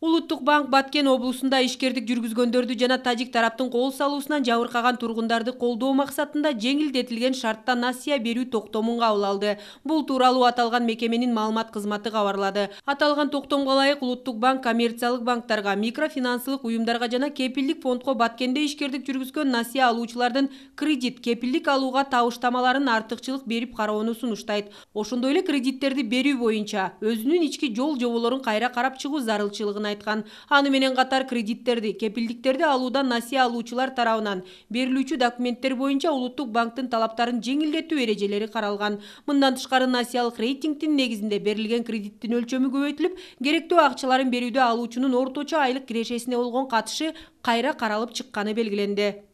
улуттук банк баткен облусунда ишкердик жүргүзгөндөрдү жана тажик тараптын кол салуусунан жабыркаган тургундарды колдоо максатында жеңилдетилген шартта насыя берүү токтомун кабыл алды бул тууралуу аталган мекеменин маалымат кызматы кабарлады аталган токтомго ылайык улуттук банк коммерциялык банктарга микрофинансылык уюмдарга жана кепилдик фондко баткенде ишкердик жүргүзгөн насыя алуучулардын кредит кепилдик алууга табыштамаларын артыкчылык берип кароону сунуштайт ошондой эле кредиттерди берүү боюнча өзүнүн ички жол жоболорун кайра карап чыгуу зарылчылыгына айтқан аны менен кредиттерді, кредиттерди алудан насия насыя алуучулар тарабынан берилүүчү документтер боюнча улуттук банктын талаптарын жеңилдетүү өрежелері қаралған. мындан тышкары насиялық рейтингтің негізінде берілген кредиттің өлчөмү көбөйтүлүп керекті акчаларын берүүдө алуучунун орточо айлык кирешесине болгон катышы кайра қаралып чыкканы белгиленди